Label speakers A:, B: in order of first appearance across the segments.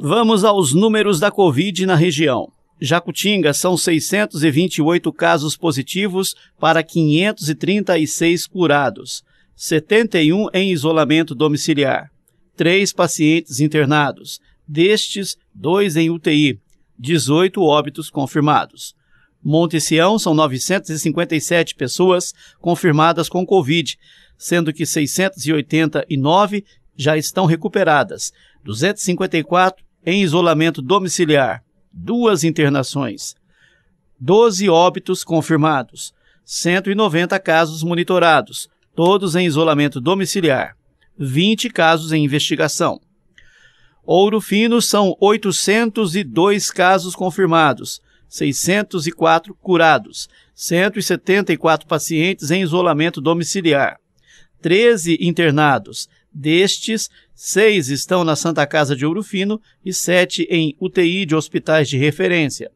A: Vamos aos números da Covid na região. Jacutinga são 628 casos positivos para 536 curados, 71 em isolamento domiciliar, 3 pacientes internados, destes, 2 em UTI, 18 óbitos confirmados. Monte Sião são 957 pessoas confirmadas com Covid, sendo que 689 já estão recuperadas, 254 em isolamento domiciliar, duas internações, 12 óbitos confirmados, 190 casos monitorados, todos em isolamento domiciliar, 20 casos em investigação. Ouro Fino são 802 casos confirmados, 604 curados, 174 pacientes em isolamento domiciliar, 13 internados, Destes, seis estão na Santa Casa de Ouro Fino e sete em UTI de hospitais de referência.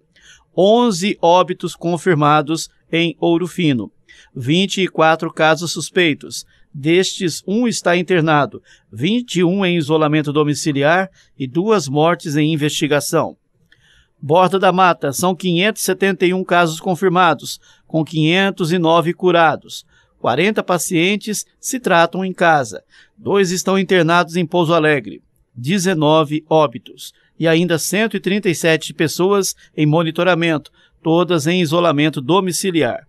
A: 11 óbitos confirmados em Ouro Fino. 24 casos suspeitos. Destes, um está internado, 21 em isolamento domiciliar e duas mortes em investigação. Borda da Mata, são 571 casos confirmados, com 509 curados. 40 pacientes se tratam em casa, dois estão internados em Pouso Alegre, 19 óbitos e ainda 137 pessoas em monitoramento, todas em isolamento domiciliar.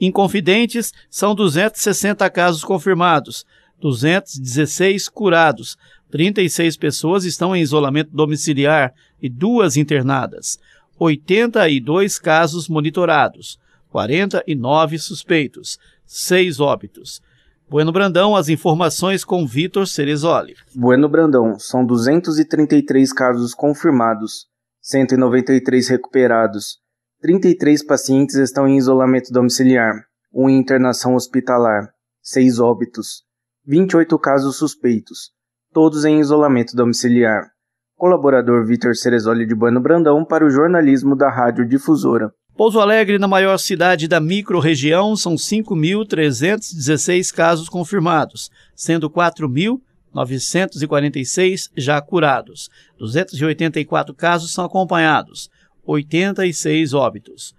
A: Inconfidentes são 260 casos confirmados, 216 curados, 36 pessoas estão em isolamento domiciliar e duas internadas, 82 casos monitorados, 49 suspeitos, 6 óbitos. Bueno Brandão, as informações com Vitor Cerezoli.
B: Bueno Brandão, são 233 casos confirmados, 193 recuperados, 33 pacientes estão em isolamento domiciliar, 1 em internação hospitalar, 6 óbitos, 28 casos suspeitos, todos em isolamento domiciliar. Colaborador Vitor Cerezoli de Bueno Brandão para o jornalismo da Rádio Difusora.
A: Pouso Alegre, na maior cidade da microrregião, são 5.316 casos confirmados, sendo 4.946 já curados. 284 casos são acompanhados, 86 óbitos.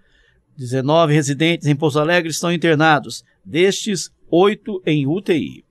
A: 19 residentes em Pouso Alegre estão internados, destes, 8 em UTI.